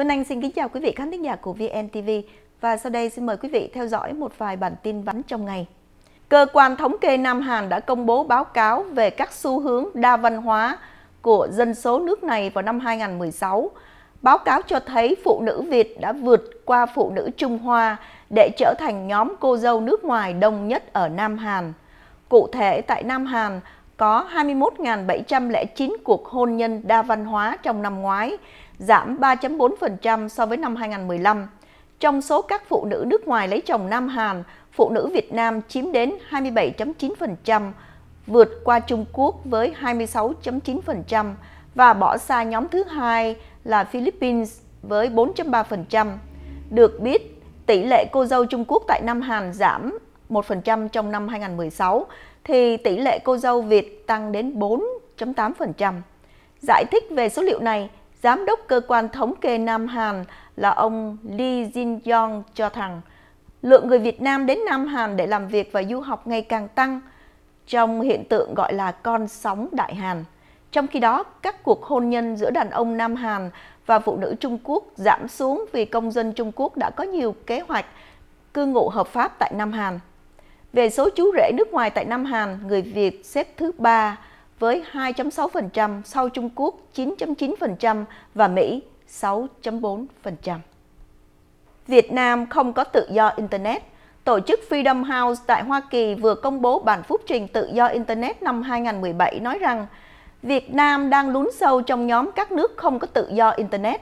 Vân Anh xin kính chào quý vị khán thính giả của VNTV và sau đây xin mời quý vị theo dõi một vài bản tin vắn trong ngày. Cơ quan thống kê Nam Hàn đã công bố báo cáo về các xu hướng đa văn hóa của dân số nước này vào năm 2016. Báo cáo cho thấy phụ nữ Việt đã vượt qua phụ nữ Trung Hoa để trở thành nhóm cô dâu nước ngoài đông nhất ở Nam Hàn. Cụ thể, tại Nam Hàn, có 21.709 cuộc hôn nhân đa văn hóa trong năm ngoái, giảm 3.4% so với năm 2015. Trong số các phụ nữ nước ngoài lấy chồng Nam Hàn, phụ nữ Việt Nam chiếm đến 27.9%, vượt qua Trung Quốc với 26.9% và bỏ xa nhóm thứ hai là Philippines với 4.3%. Được biết, tỷ lệ cô dâu Trung Quốc tại Nam Hàn giảm 1% trong năm 2016 thì tỷ lệ cô dâu Việt tăng đến 4.8%. Giải thích về số liệu này, Giám đốc cơ quan thống kê Nam Hàn là ông Lee Jin-yong cho rằng lượng người Việt Nam đến Nam Hàn để làm việc và du học ngày càng tăng trong hiện tượng gọi là con sóng Đại Hàn. Trong khi đó, các cuộc hôn nhân giữa đàn ông Nam Hàn và phụ nữ Trung Quốc giảm xuống vì công dân Trung Quốc đã có nhiều kế hoạch cư ngụ hợp pháp tại Nam Hàn. Về số chú rể nước ngoài tại Nam Hàn, người Việt xếp thứ 3 với 2.6% sau Trung Quốc 9.9% và Mỹ 6.4%. Việt Nam không có tự do Internet. Tổ chức Freedom House tại Hoa Kỳ vừa công bố bản phúc trình tự do Internet năm 2017 nói rằng Việt Nam đang lún sâu trong nhóm các nước không có tự do Internet.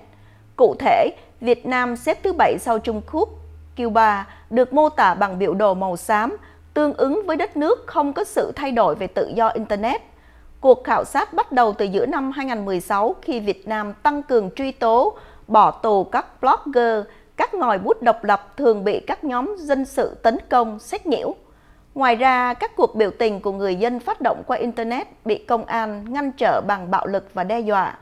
Cụ thể, Việt Nam xếp thứ bảy sau Trung Quốc, Cuba được mô tả bằng biểu đồ màu xám tương ứng với đất nước không có sự thay đổi về tự do Internet. Cuộc khảo sát bắt đầu từ giữa năm 2016 khi Việt Nam tăng cường truy tố, bỏ tù các blogger, các ngòi bút độc lập thường bị các nhóm dân sự tấn công, xét nhiễu. Ngoài ra, các cuộc biểu tình của người dân phát động qua Internet bị công an ngăn trở bằng bạo lực và đe dọa.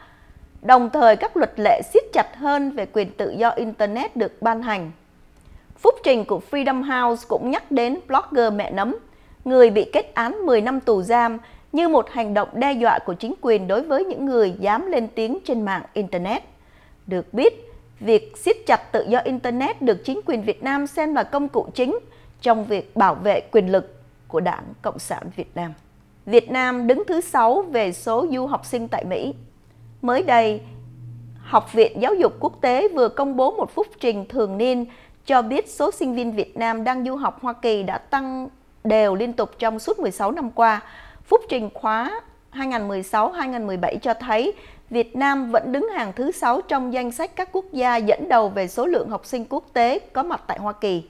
Đồng thời, các luật lệ siết chặt hơn về quyền tự do Internet được ban hành. Phúc trình của Freedom House cũng nhắc đến blogger mẹ nấm, người bị kết án 10 năm tù giam như một hành động đe dọa của chính quyền đối với những người dám lên tiếng trên mạng Internet. Được biết, việc siết chặt tự do Internet được chính quyền Việt Nam xem là công cụ chính trong việc bảo vệ quyền lực của Đảng Cộng sản Việt Nam. Việt Nam đứng thứ 6 về số du học sinh tại Mỹ. Mới đây, Học viện Giáo dục Quốc tế vừa công bố một phúc trình thường niên cho biết số sinh viên Việt Nam đang du học Hoa Kỳ đã tăng đều liên tục trong suốt 16 năm qua. Phúc trình khóa 2016-2017 cho thấy Việt Nam vẫn đứng hàng thứ 6 trong danh sách các quốc gia dẫn đầu về số lượng học sinh quốc tế có mặt tại Hoa Kỳ.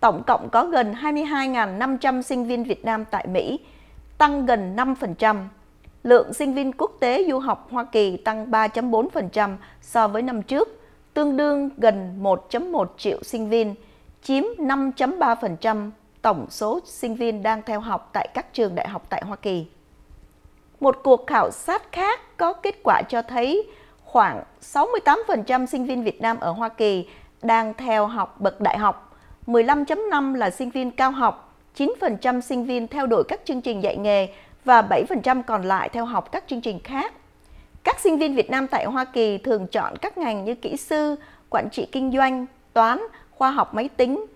Tổng cộng có gần 22.500 sinh viên Việt Nam tại Mỹ, tăng gần 5%. Lượng sinh viên quốc tế du học Hoa Kỳ tăng 3.4% so với năm trước tương đương gần 1.1 triệu sinh viên, chiếm 5.3% tổng số sinh viên đang theo học tại các trường đại học tại Hoa Kỳ. Một cuộc khảo sát khác có kết quả cho thấy khoảng 68% sinh viên Việt Nam ở Hoa Kỳ đang theo học bậc đại học, 15.5 là sinh viên cao học, 9% sinh viên theo đuổi các chương trình dạy nghề và 7% còn lại theo học các chương trình khác các sinh viên Việt Nam tại Hoa Kỳ thường chọn các ngành như kỹ sư, quản trị kinh doanh, toán, khoa học máy tính.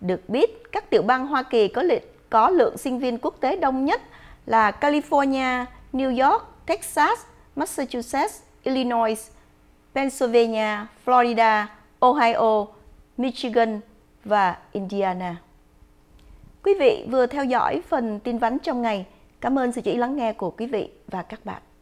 Được biết, các tiểu bang Hoa Kỳ có lượng, có lượng sinh viên quốc tế đông nhất là California, New York, Texas, Massachusetts, Illinois, Pennsylvania, Florida, Ohio, Michigan và Indiana. Quý vị vừa theo dõi phần tin vắn trong ngày. Cảm ơn sự chú ý lắng nghe của quý vị và các bạn.